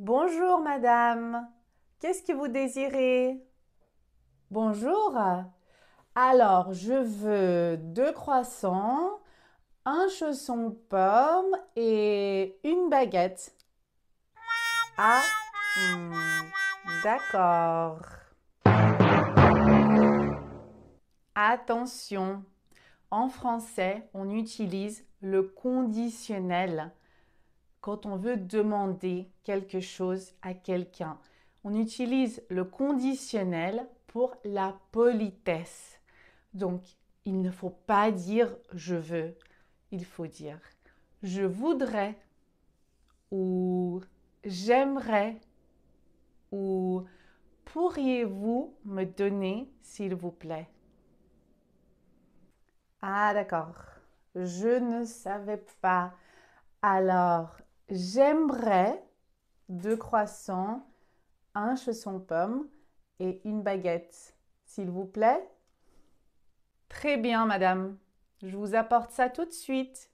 Bonjour madame, qu'est-ce que vous désirez Bonjour. Alors, je veux deux croissants, un chausson pomme et une baguette. Ah, hmm, d'accord. Attention, en français, on utilise le conditionnel quand on veut demander quelque chose à quelqu'un. On utilise le conditionnel pour la politesse. Donc, il ne faut pas dire je veux, il faut dire je voudrais ou j'aimerais ou pourriez-vous me donner s'il vous plaît Ah d'accord, je ne savais pas. Alors, J'aimerais deux croissants, un chausson pomme et une baguette. S'il vous plaît Très bien, madame. Je vous apporte ça tout de suite.